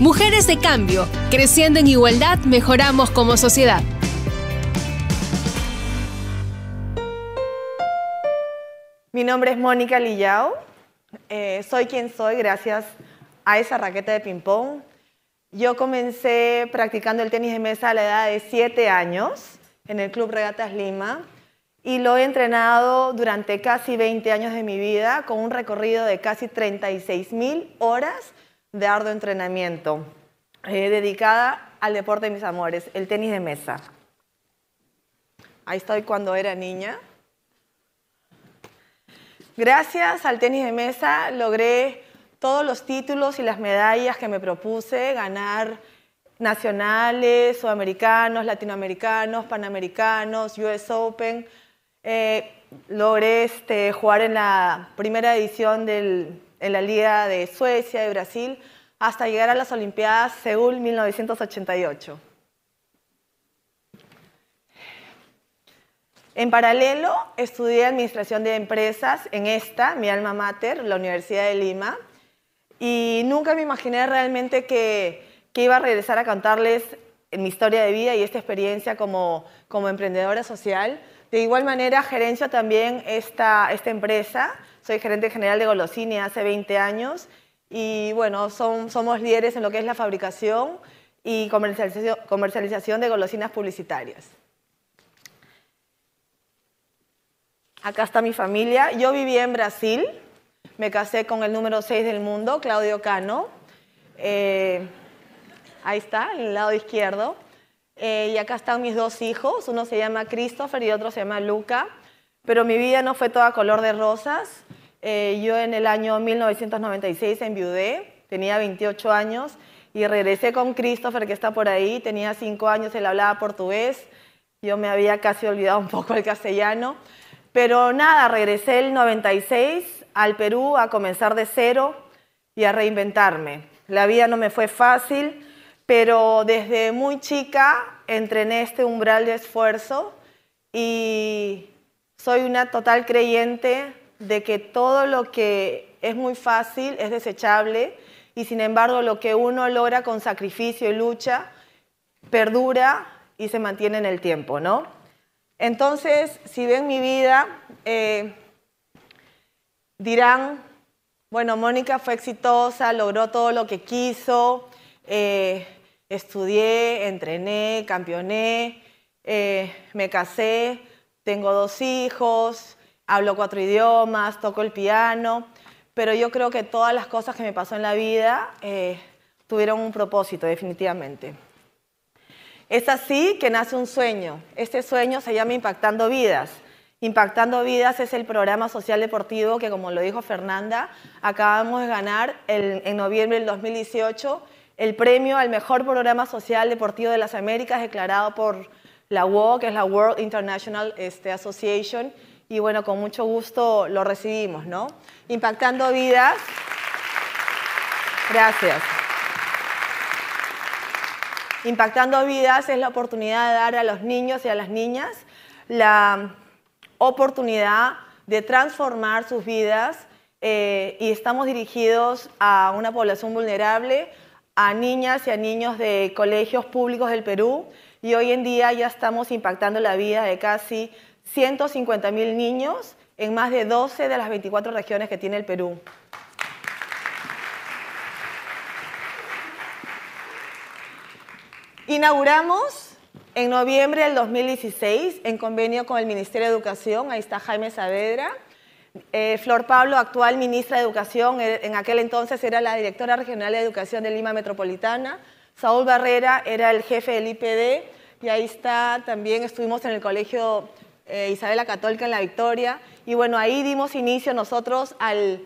Mujeres de cambio, creciendo en igualdad, mejoramos como sociedad. Mi nombre es Mónica Lillao. Eh, soy quien soy gracias a esa raqueta de ping-pong. Yo comencé practicando el tenis de mesa a la edad de 7 años en el Club Regatas Lima y lo he entrenado durante casi 20 años de mi vida con un recorrido de casi 36.000 horas de arduo entrenamiento, eh, dedicada al deporte de mis amores, el tenis de mesa. Ahí estoy cuando era niña. Gracias al tenis de mesa logré todos los títulos y las medallas que me propuse ganar nacionales, sudamericanos, latinoamericanos, panamericanos, US Open. Eh, logré este, jugar en la primera edición del en la Liga de Suecia, y Brasil, hasta llegar a las Olimpiadas Seúl 1988. En paralelo, estudié Administración de Empresas en esta, mi alma mater, la Universidad de Lima, y nunca me imaginé realmente que, iba a regresar a contarles mi historia de vida y esta experiencia como, emprendedora social. De igual manera, gerencio también esta, esta empresa, soy gerente general de Golosini hace 20 años y bueno, somos líderes en lo que es la fabricación y comercialización, de golosinas publicitarias. Acá está mi familia. Yo viví en Brasil, me casé con el número 6 del mundo, Claudio Cano. Eh, ahí está, en el lado izquierdo. Eh, y acá están mis dos hijos, uno se llama Christopher y otro se llama Luca. Pero mi vida no fue toda color de rosas. Eh, yo en el año 1996 enviudé, tenía 28 años y regresé con Christopher que está por ahí, tenía 5 años, él hablaba portugués, yo me había casi olvidado un poco el castellano, pero nada, regresé el 96 al Perú a comenzar de cero y a reinventarme. La vida no me fue fácil, pero desde muy chica entrené este umbral de esfuerzo y soy una total creyente de que todo lo que es muy fácil es desechable y sin embargo lo que uno logra con sacrificio y lucha perdura y se mantiene en el tiempo, ¿no? Entonces, si ven mi vida, eh, dirán, bueno, Mónica fue exitosa, logró todo lo que quiso, eh, estudié, entrené, campeoné, eh, me casé, tengo dos hijos, hablo cuatro idiomas, toco el piano, pero yo creo que todas las cosas que me pasó en la vida eh, tuvieron un propósito, definitivamente. Es así que nace un sueño. Este sueño se llama Impactando Vidas. Impactando Vidas es el programa social deportivo que, como lo dijo Fernanda, acabamos de ganar en noviembre del 2018 el premio al mejor programa social deportivo de las Américas declarado por la que es la World International este, Association, y bueno, con mucho gusto lo recibimos, ¿no? Impactando vidas. Gracias. Impactando vidas es la oportunidad de dar a los niños y a las niñas la oportunidad de transformar sus vidas eh, y estamos dirigidos a una población vulnerable, a niñas y a niños de colegios públicos del Perú y hoy en día ya estamos impactando la vida de casi 150.000 mil niños en más de 12 de las 24 regiones que tiene el Perú. Inauguramos en noviembre del 2016, en convenio con el Ministerio de Educación, ahí está Jaime Saavedra, eh, Flor Pablo, actual ministra de Educación, eh, en aquel entonces era la directora regional de Educación de Lima Metropolitana, Saúl Barrera era el jefe del IPD y ahí está, también estuvimos en el Colegio eh, Isabela Católica en La Victoria y bueno, ahí dimos inicio nosotros al,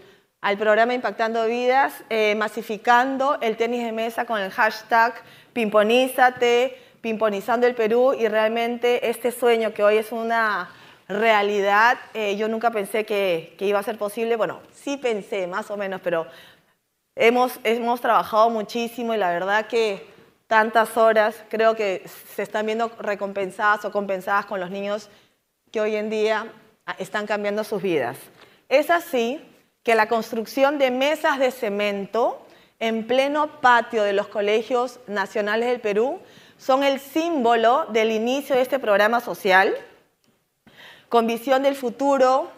programa Impactando Vidas, eh, masificando el tenis de mesa con el hashtag Pimponízate, Pimponizando el Perú y realmente este sueño que hoy es una realidad, eh, yo nunca pensé que, que, iba a ser posible, bueno, sí pensé más o menos, pero Hemos, trabajado muchísimo y la verdad que tantas horas creo que se están viendo recompensadas o compensadas con los niños que hoy en día ah, están cambiando sus vidas. Es así que la construcción de mesas de cemento en pleno patio de los colegios nacionales del Perú son el símbolo del inicio de este programa social con visión del futuro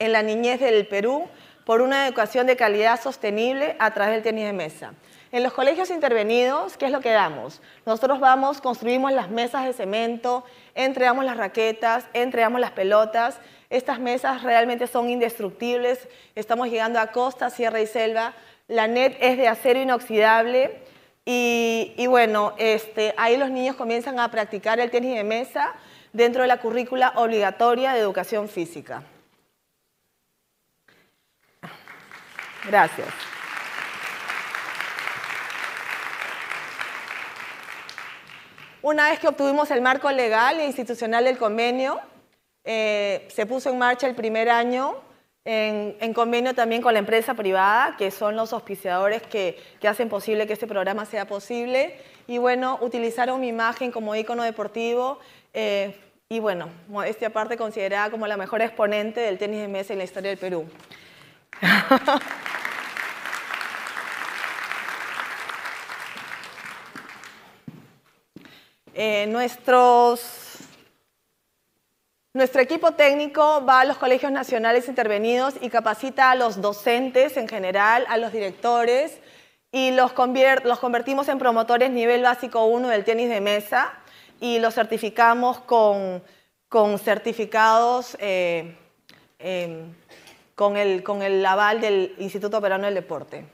en la niñez del Perú por una educación de calidad sostenible a través del tenis de mesa. En los colegios intervenidos, ¿qué es lo que damos? Nosotros vamos, construimos las mesas de cemento, entregamos las raquetas, entregamos las pelotas. Estas mesas realmente son indestructibles. Estamos llegando a costa, sierra y selva. La net es de acero inoxidable. Y, bueno, este, ahí los niños comienzan a practicar el tenis de mesa dentro de la currícula obligatoria de educación física. Gracias. Una vez que obtuvimos el marco legal e institucional del convenio, eh, se puso en marcha el primer año en, convenio también con la empresa privada, que son los auspiciadores que, hacen posible que este programa sea posible. Y bueno, utilizaron mi imagen como ícono deportivo. Eh, y bueno, modestia aparte, considerada como la mejor exponente del tenis de mesa en la historia del Perú. Eh, nuestro equipo técnico va a los colegios nacionales intervenidos y capacita a los docentes en general, a los directores, y los, convertimos en promotores nivel básico 1 del tenis de mesa y los certificamos con, certificados eh, em, con, el, aval del Instituto Peruano del Deporte.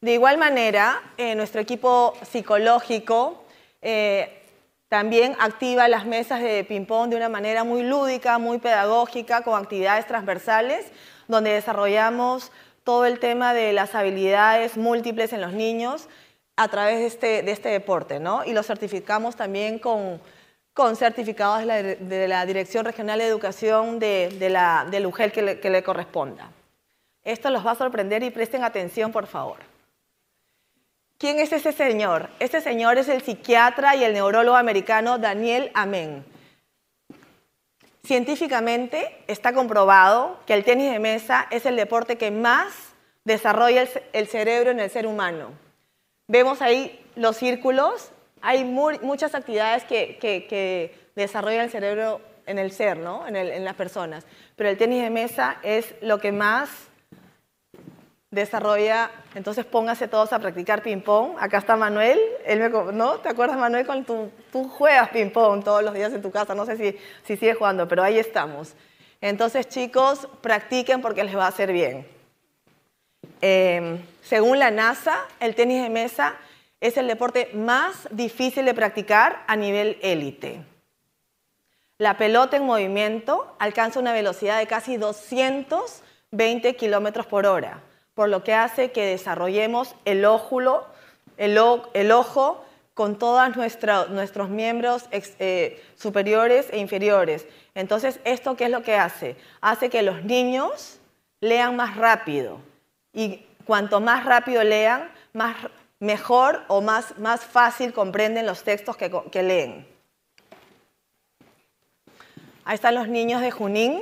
De igual manera, eh, nuestro equipo psicológico eh, también activa las mesas de ping-pong de una manera muy lúdica, muy pedagógica, con actividades transversales, donde desarrollamos todo el tema de las habilidades múltiples en los niños a través de este, este deporte, ¿no? Y lo certificamos también con, certificados de la, Dirección Regional de Educación de, del UGEL que le corresponda. Esto los va a sorprender y presten atención, por favor. ¿Quién es ese señor? Este señor es el psiquiatra y el neurólogo americano Daniel Amen. Científicamente está comprobado que el tenis de mesa es el deporte que más desarrolla el, cerebro en el ser humano. Vemos ahí los círculos, hay muchas actividades que, que, desarrollan el cerebro en el ser, en, en las personas, pero el tenis de mesa es lo que más desarrolla, entonces pónganse todos a practicar ping-pong. Acá está Manuel, ¿no? ¿Te acuerdas, Manuel? Con tu, tú juegas ping-pong todos los días en tu casa, no sé si, si sigues jugando, pero ahí estamos. Entonces, chicos, practiquen porque les va a hacer bien. Em, según la NASA, el tenis de mesa es el deporte más difícil de practicar a nivel élite. La pelota en movimiento alcanza una velocidad de casi 220 kilómetros por hora por lo que hace que desarrollemos el, el, ojo con todos nuestros miembros eh, superiores e inferiores. Entonces, ¿esto qué es lo que hace? Hace que los niños lean más rápido. Y cuanto más rápido lean, más, mejor o más, fácil comprenden los textos que, que leen. Ahí están los niños de Junín,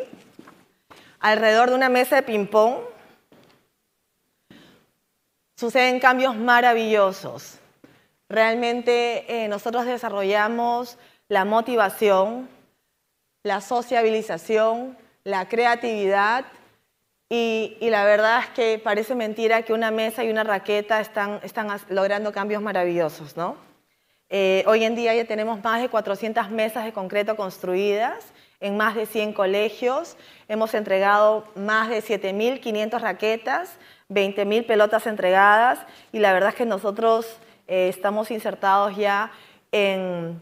alrededor de una mesa de ping-pong suceden cambios maravillosos. Realmente eh, nosotros desarrollamos la motivación, la sociabilización, la creatividad y, la verdad es que parece mentira que una mesa y una raqueta están, logrando cambios maravillosos, ¿no? Eh, hoy en día ya tenemos más de 400 mesas de concreto construidas en más de 100 colegios. Hemos entregado más de 7.500 raquetas 20.000 pelotas entregadas y la verdad es que nosotros eh, estamos insertados ya en,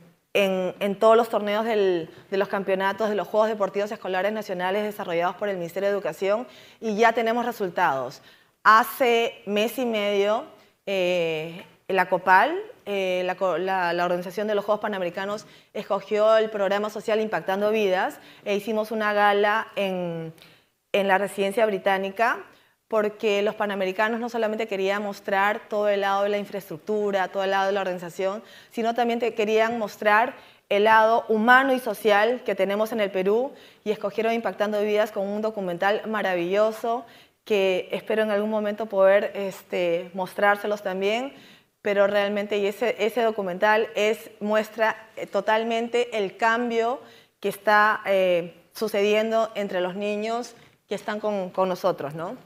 todos los torneos de los campeonatos, de los Juegos Deportivos Escolares Nacionales desarrollados por el Ministerio de Educación y ya tenemos resultados. Hace mes y medio, eh, la COPAL, eh, la, la, la, Organización de los Juegos Panamericanos, escogió el programa social Impactando Vidas e hicimos una gala en, en la residencia británica porque los panamericanos no solamente querían mostrar todo el lado de la infraestructura, todo el lado de la organización, sino también te querían mostrar el lado humano y social que tenemos en el Perú y escogieron Impactando Vidas con un documental maravilloso que espero en algún momento poder este, mostrárselos también, pero realmente ese, ese documental es, muestra eh, totalmente el cambio que está eh, sucediendo entre los niños que están con, nosotros, ¿no?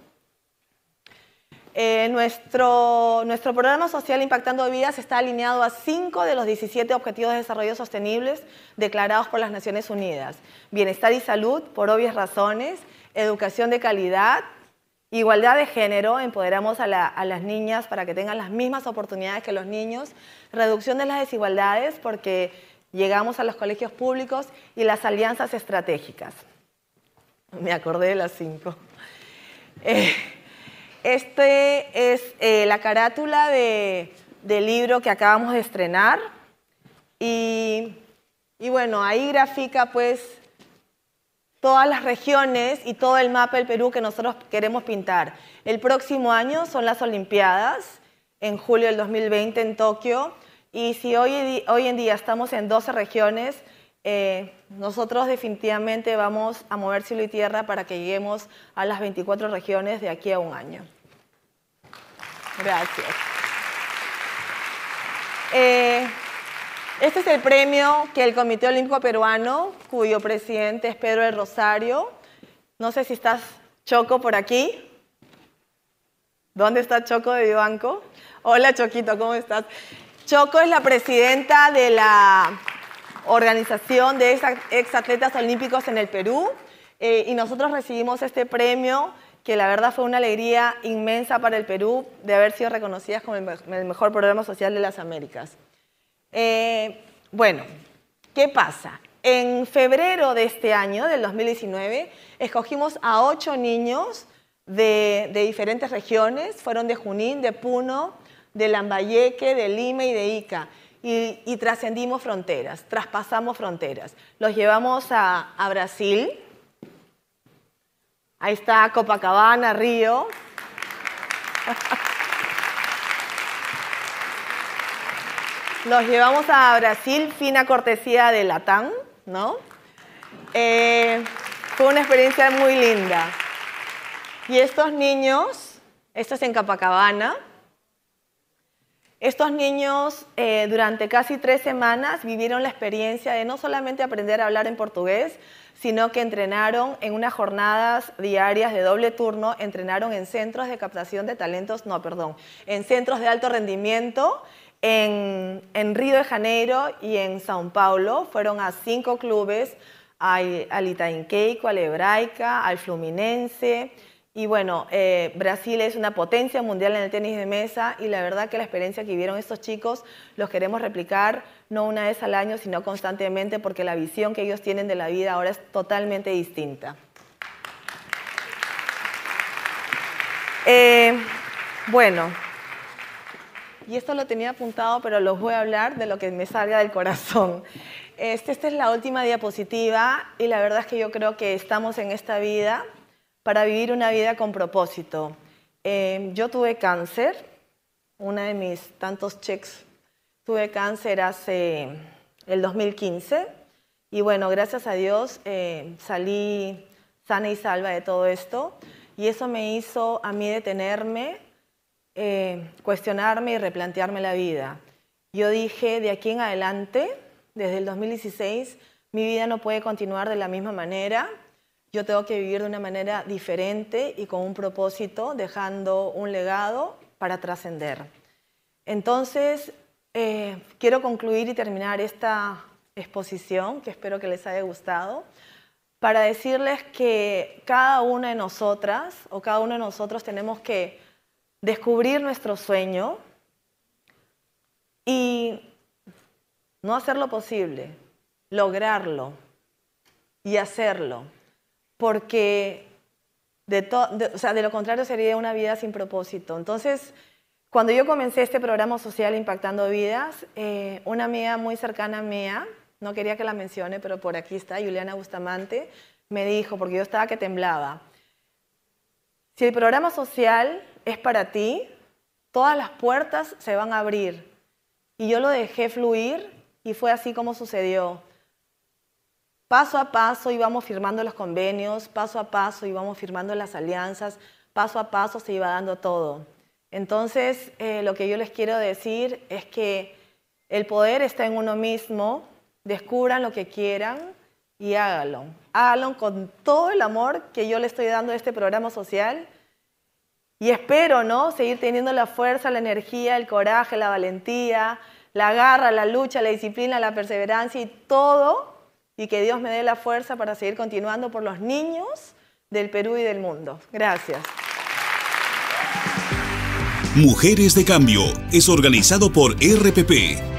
Eh, nuestro, nuestro programa social Impactando Vidas está alineado a cinco de los 17 Objetivos de Desarrollo Sostenibles declarados por las Naciones Unidas. Bienestar y salud, por obvias razones, educación de calidad, Igualdad de género, empoderamos a, las niñas para que tengan las mismas oportunidades que los niños. Reducción de las desigualdades porque llegamos a los colegios públicos y las alianzas estratégicas. Me acordé de las cinco. Eh, este es eh, la carátula del libro que acabamos de estrenar. Y, bueno, ahí grafica pues todas las regiones y todo el mapa del Perú que nosotros queremos pintar. El próximo año son las Olimpiadas, en julio del 2020 en Tokio, y si hoy, en día estamos en 12 regiones, eh, nosotros definitivamente vamos a mover cielo y tierra para que lleguemos a las 24 regiones de aquí a un año. Gracias. Eh, este es el premio que el Comité Olímpico Peruano, cuyo presidente es Pedro del Rosario. No sé si estás Choco por aquí. ¿Dónde está Choco de Vivanco? Hola Choquito, ¿cómo estás? Choco es la presidenta de la organización de exatletas olímpicos en el Perú eh, y nosotros recibimos este premio que la verdad fue una alegría inmensa para el Perú de haber sido reconocidas como el, mejor programa social de las Américas. Eh, bueno, ¿qué pasa? En febrero de este año, del 2019, escogimos a ocho niños de, diferentes regiones, fueron de Junín, de Puno, de Lambayeque, de Lima y de Ica. Y, trascendimos fronteras, traspasamos fronteras. Los llevamos a Brasil, Ahí está Copacabana, Río. Nos llevamos a Brasil, fina cortesía de Latam, ¿no? Eh, fue una experiencia muy linda. Y estos niños, estos en Copacabana, estos niños eh, durante casi tres semanas vivieron la experiencia de no solamente aprender a hablar en portugués, sino que entrenaron en unas jornadas diarias de doble turno, entrenaron en centros de captación de talentos, no, perdón, en centros de alto rendimiento en, Río de Janeiro y en Sao Paulo. Fueron a cinco clubes, al, al Itainqueico, al Hebraica, al Fluminense, y bueno, eh, Brasil es una potencia mundial en el tenis de mesa y la verdad que la experiencia que vivieron estos chicos los queremos replicar no una vez al año, sino constantemente porque la visión que ellos tienen de la vida ahora es totalmente distinta. Eh, bueno, y esto lo tenía apuntado, pero los voy a hablar de lo que me salga del corazón. Este, esta es la última diapositiva y la verdad es que yo creo que estamos en esta vida para vivir una vida con propósito. Em, yo tuve cáncer, una de mis tantos checks, tuve cáncer hace el 2015 y bueno, gracias a Dios eh, salí sana y salva de todo esto y eso me hizo a mí detenerme, eh, cuestionarme y replantearme la vida. Yo dije, de aquí en adelante, desde el 2016, mi vida no puede continuar de la misma manera yo tengo que vivir de una manera diferente y con un propósito, dejando un legado para trascender. Entonces, eh, quiero concluir y terminar esta exposición, que espero que les haya gustado, para decirles que cada una de nosotras o cada uno de nosotros tenemos que descubrir nuestro sueño y no hacerlo posible, lograrlo y hacerlo porque de, lo contrario sería una vida sin propósito. Entonces, cuando yo comencé este programa social Impactando Vidas, eh, una amiga muy cercana mía, no quería que la mencione, pero por aquí está, Juliana Bustamante, me dijo, porque yo estaba que temblaba, si el programa social es para ti, todas las puertas se van a abrir. Y yo lo dejé fluir y fue así como sucedió. Paso a paso íbamos firmando los convenios, paso a paso íbamos firmando las alianzas, paso a paso se iba dando todo. Entonces, eh, lo que yo les quiero decir es que el poder está en uno mismo, descubran lo que quieran y háganlo. Háganlo con todo el amor que yo le estoy dando a este programa social y espero, ¿no? Seguir teniendo la fuerza, la energía, el coraje, la valentía, la garra, la lucha, la disciplina, la perseverancia y todo y que Dios me dé la fuerza para seguir continuando por los niños del Perú y del mundo. Gracias. Mujeres de Cambio es organizado por RPP,